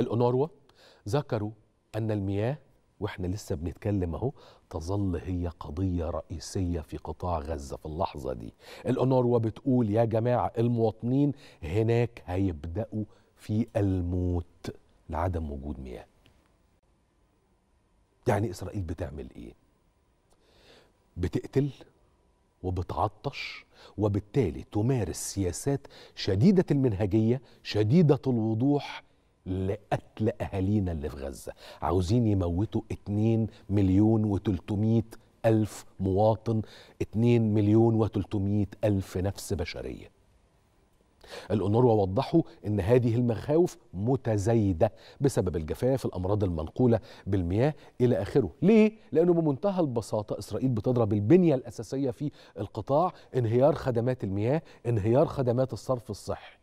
الأوناروا ذكروا أن المياه واحنا لسه بنتكلم اهو تظل هي قضية رئيسية في قطاع غزة في اللحظة دي الأونروا بتقول يا جماعة المواطنين هناك هيبدأوا في الموت لعدم وجود مياه يعني إسرائيل بتعمل إيه؟ بتقتل وبتعطش وبالتالي تمارس سياسات شديدة المنهجية شديدة الوضوح لقتل أهالينا اللي في غزة عاوزين يموتوا 2 مليون و 300 ألف مواطن 2 مليون و 300 ألف نفس بشرية الأنور وضحوا أن هذه المخاوف متزايدة بسبب الجفاف الأمراض المنقولة بالمياه إلى آخره ليه؟ لأنه بمنتهى البساطة إسرائيل بتضرب البنية الأساسية في القطاع انهيار خدمات المياه انهيار خدمات الصرف الصحي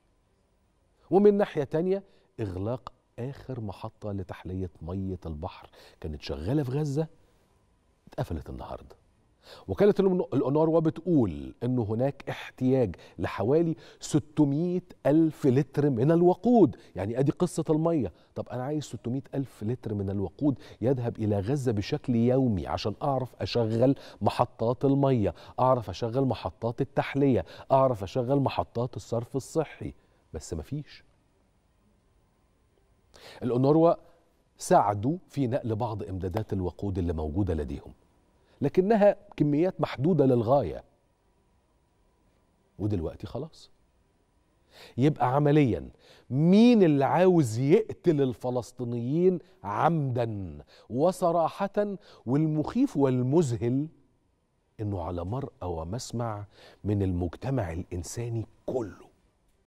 ومن ناحية تانية إغلاق آخر محطة لتحلية مية البحر كانت شغالة في غزة اتقفلت النهاردة وكالة الأنوروا بتقول أنه هناك احتياج لحوالي 600 ألف لتر من الوقود يعني أدي قصة المية طب أنا عايز 600 ألف لتر من الوقود يذهب إلى غزة بشكل يومي عشان أعرف أشغل محطات المية أعرف أشغل محطات التحلية أعرف أشغل محطات الصرف الصحي بس مفيش الأونروا ساعدوا في نقل بعض إمدادات الوقود اللي موجودة لديهم لكنها كميات محدودة للغاية ودلوقتي خلاص يبقى عمليا مين اللي عاوز يقتل الفلسطينيين عمدا وصراحة والمخيف والمذهل انه على مرأى ومسمع من المجتمع الانساني كله